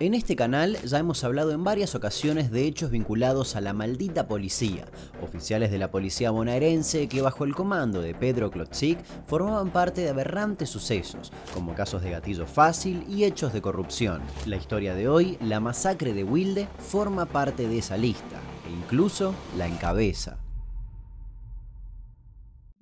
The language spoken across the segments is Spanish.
En este canal ya hemos hablado en varias ocasiones de hechos vinculados a la maldita policía, oficiales de la policía bonaerense que bajo el comando de Pedro Klotzik formaban parte de aberrantes sucesos, como casos de gatillo fácil y hechos de corrupción. La historia de hoy, la masacre de Wilde, forma parte de esa lista, e incluso la encabeza.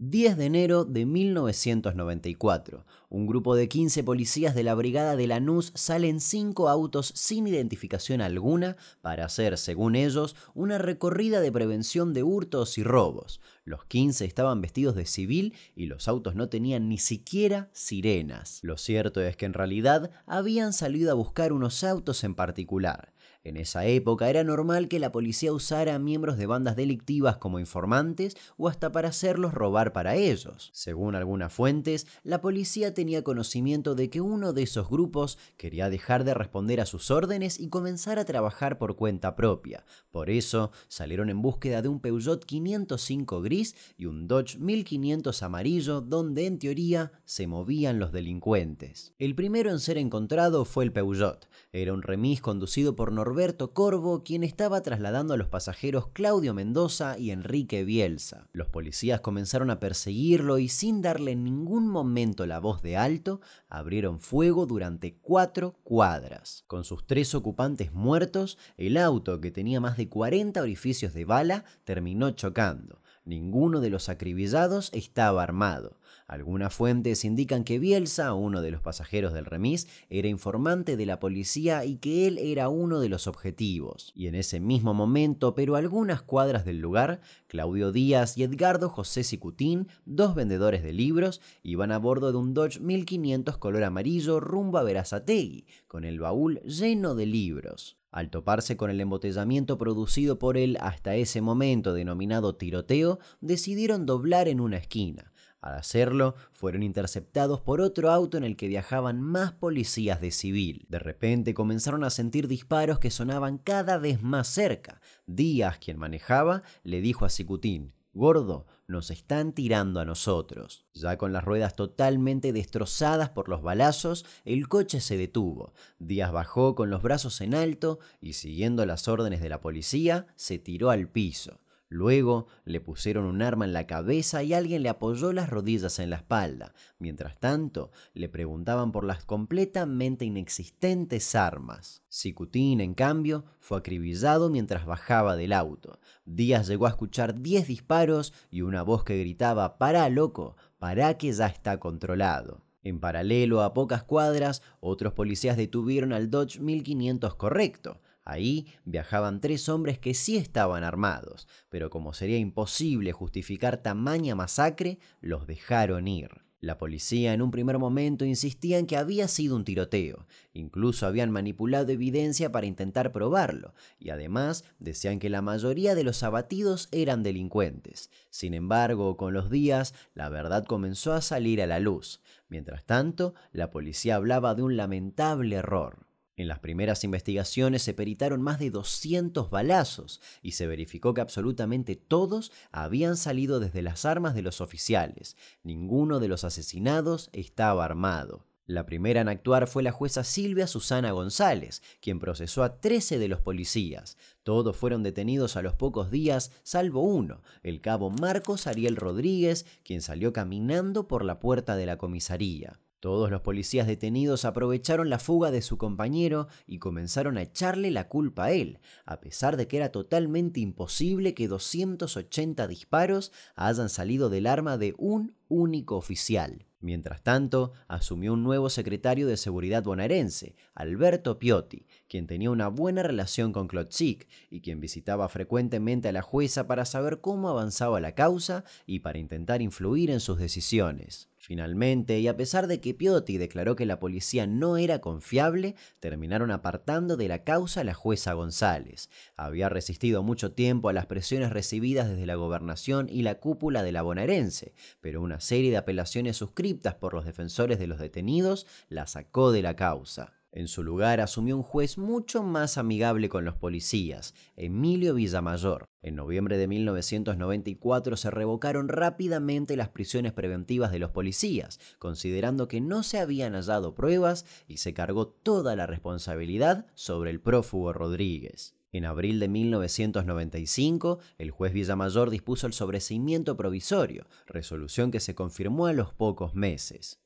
10 de enero de 1994. Un grupo de 15 policías de la Brigada de Lanús salen 5 autos sin identificación alguna para hacer, según ellos, una recorrida de prevención de hurtos y robos. Los 15 estaban vestidos de civil y los autos no tenían ni siquiera sirenas. Lo cierto es que en realidad habían salido a buscar unos autos en particular. En esa época era normal que la policía usara a miembros de bandas delictivas como informantes o hasta para hacerlos robar para ellos. Según algunas fuentes, la policía tenía conocimiento de que uno de esos grupos quería dejar de responder a sus órdenes y comenzar a trabajar por cuenta propia. Por eso salieron en búsqueda de un Peugeot 505 gris y un Dodge 1500 amarillo donde en teoría se movían los delincuentes. El primero en ser encontrado fue el Peugeot. Era un remis conducido por Norberto Alberto Corvo, quien estaba trasladando a los pasajeros Claudio Mendoza y Enrique Bielsa. Los policías comenzaron a perseguirlo y sin darle en ningún momento la voz de alto, abrieron fuego durante cuatro cuadras. Con sus tres ocupantes muertos, el auto, que tenía más de 40 orificios de bala, terminó chocando. Ninguno de los acribillados estaba armado. Algunas fuentes indican que Bielsa, uno de los pasajeros del remis, era informante de la policía y que él era uno de los objetivos. Y en ese mismo momento, pero algunas cuadras del lugar, Claudio Díaz y Edgardo José Cicutín, dos vendedores de libros, iban a bordo de un Dodge 1500 color amarillo rumbo a Verazategui, con el baúl lleno de libros. Al toparse con el embotellamiento producido por el, hasta ese momento denominado tiroteo, decidieron doblar en una esquina. Al hacerlo, fueron interceptados por otro auto en el que viajaban más policías de civil. De repente comenzaron a sentir disparos que sonaban cada vez más cerca. Díaz, quien manejaba, le dijo a Cicutín, Gordo, nos están tirando a nosotros. Ya con las ruedas totalmente destrozadas por los balazos, el coche se detuvo. Díaz bajó con los brazos en alto y siguiendo las órdenes de la policía, se tiró al piso. Luego le pusieron un arma en la cabeza y alguien le apoyó las rodillas en la espalda. Mientras tanto, le preguntaban por las completamente inexistentes armas. Sicutín, en cambio, fue acribillado mientras bajaba del auto. Díaz llegó a escuchar 10 disparos y una voz que gritaba: "¡Para loco, ¡Para que ya está controlado. En paralelo, a pocas cuadras, otros policías detuvieron al Dodge 1500 correcto. Ahí viajaban tres hombres que sí estaban armados, pero como sería imposible justificar tamaña masacre, los dejaron ir. La policía en un primer momento insistía en que había sido un tiroteo, incluso habían manipulado evidencia para intentar probarlo, y además decían que la mayoría de los abatidos eran delincuentes. Sin embargo, con los días, la verdad comenzó a salir a la luz. Mientras tanto, la policía hablaba de un lamentable error. En las primeras investigaciones se peritaron más de 200 balazos y se verificó que absolutamente todos habían salido desde las armas de los oficiales. Ninguno de los asesinados estaba armado. La primera en actuar fue la jueza Silvia Susana González, quien procesó a 13 de los policías. Todos fueron detenidos a los pocos días, salvo uno, el cabo Marcos Ariel Rodríguez, quien salió caminando por la puerta de la comisaría. Todos los policías detenidos aprovecharon la fuga de su compañero y comenzaron a echarle la culpa a él, a pesar de que era totalmente imposible que 280 disparos hayan salido del arma de un único oficial. Mientras tanto, asumió un nuevo secretario de seguridad bonaerense, Alberto Piotti, quien tenía una buena relación con Klotzik y quien visitaba frecuentemente a la jueza para saber cómo avanzaba la causa y para intentar influir en sus decisiones. Finalmente, y a pesar de que Piotti declaró que la policía no era confiable, terminaron apartando de la causa a la jueza González. Había resistido mucho tiempo a las presiones recibidas desde la gobernación y la cúpula de la bonaerense, pero una serie de apelaciones suscriptas por los defensores de los detenidos la sacó de la causa. En su lugar asumió un juez mucho más amigable con los policías, Emilio Villamayor. En noviembre de 1994 se revocaron rápidamente las prisiones preventivas de los policías, considerando que no se habían hallado pruebas y se cargó toda la responsabilidad sobre el prófugo Rodríguez. En abril de 1995, el juez Villamayor dispuso el sobreseimiento provisorio, resolución que se confirmó a los pocos meses.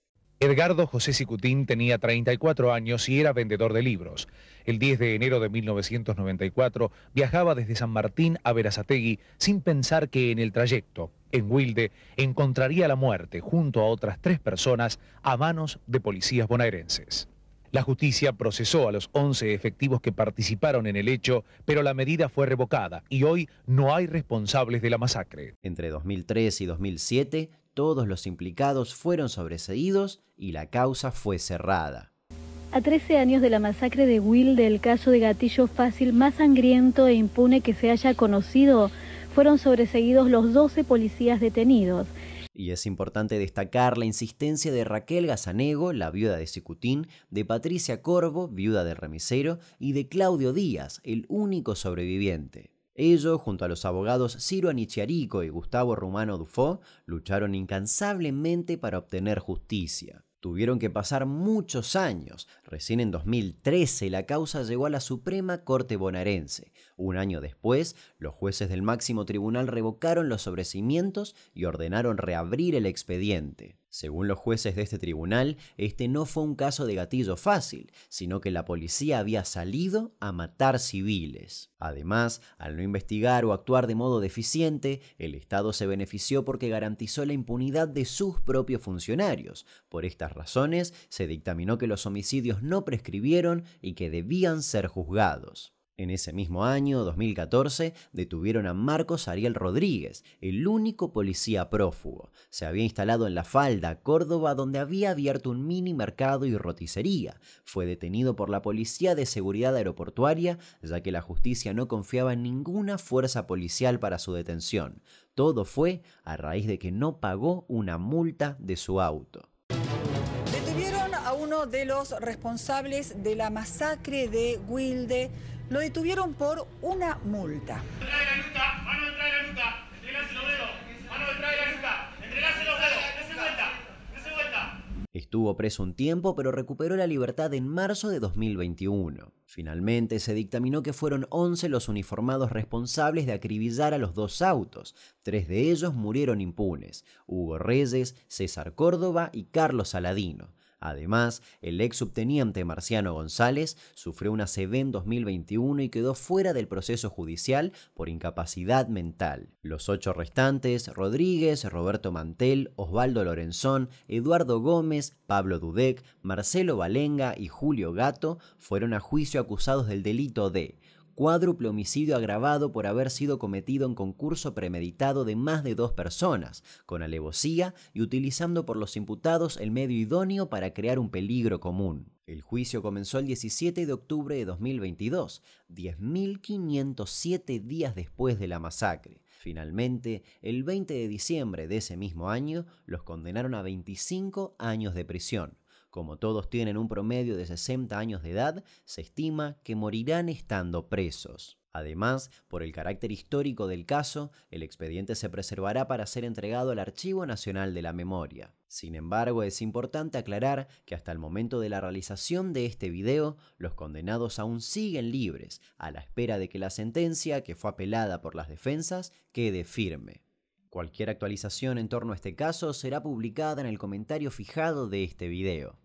Edgardo José Sicutín tenía 34 años y era vendedor de libros. El 10 de enero de 1994 viajaba desde San Martín a Verazategui sin pensar que en el trayecto, en Wilde, encontraría la muerte junto a otras tres personas a manos de policías bonaerenses. La justicia procesó a los 11 efectivos que participaron en el hecho, pero la medida fue revocada y hoy no hay responsables de la masacre. Entre 2003 y 2007 todos los implicados fueron sobreseídos y la causa fue cerrada. A 13 años de la masacre de Wilde, el caso de gatillo fácil más sangriento e impune que se haya conocido, fueron sobreseídos los 12 policías detenidos. Y es importante destacar la insistencia de Raquel Gazanego, la viuda de Cicutín, de Patricia Corvo, viuda de Remisero, y de Claudio Díaz, el único sobreviviente. Ellos, junto a los abogados Ciro Anichiarico y Gustavo Rumano Dufo, lucharon incansablemente para obtener justicia. Tuvieron que pasar muchos años. Recién en 2013 la causa llegó a la Suprema Corte bonaerense, un año después, los jueces del máximo tribunal revocaron los sobrecimientos y ordenaron reabrir el expediente. Según los jueces de este tribunal, este no fue un caso de gatillo fácil, sino que la policía había salido a matar civiles. Además, al no investigar o actuar de modo deficiente, el Estado se benefició porque garantizó la impunidad de sus propios funcionarios. Por estas razones, se dictaminó que los homicidios no prescribieron y que debían ser juzgados. En ese mismo año, 2014, detuvieron a Marcos Ariel Rodríguez, el único policía prófugo. Se había instalado en La Falda, Córdoba, donde había abierto un mini mercado y roticería. Fue detenido por la Policía de Seguridad Aeroportuaria, ya que la justicia no confiaba en ninguna fuerza policial para su detención. Todo fue a raíz de que no pagó una multa de su auto uno de los responsables de la masacre de Wilde. Lo detuvieron por una multa. Estuvo preso un tiempo, pero recuperó la libertad en marzo de 2021. Finalmente se dictaminó que fueron 11 los uniformados responsables de acribillar a los dos autos. Tres de ellos murieron impunes, Hugo Reyes, César Córdoba y Carlos Saladino. Además, el ex subteniente Marciano González sufrió una CV en 2021 y quedó fuera del proceso judicial por incapacidad mental. Los ocho restantes, Rodríguez, Roberto Mantel, Osvaldo Lorenzón, Eduardo Gómez, Pablo Dudek, Marcelo Valenga y Julio Gato, fueron a juicio acusados del delito de cuádruple homicidio agravado por haber sido cometido en concurso premeditado de más de dos personas, con alevosía y utilizando por los imputados el medio idóneo para crear un peligro común. El juicio comenzó el 17 de octubre de 2022, 10.507 días después de la masacre. Finalmente, el 20 de diciembre de ese mismo año, los condenaron a 25 años de prisión. Como todos tienen un promedio de 60 años de edad, se estima que morirán estando presos. Además, por el carácter histórico del caso, el expediente se preservará para ser entregado al Archivo Nacional de la Memoria. Sin embargo, es importante aclarar que hasta el momento de la realización de este video, los condenados aún siguen libres, a la espera de que la sentencia, que fue apelada por las defensas, quede firme. Cualquier actualización en torno a este caso será publicada en el comentario fijado de este video.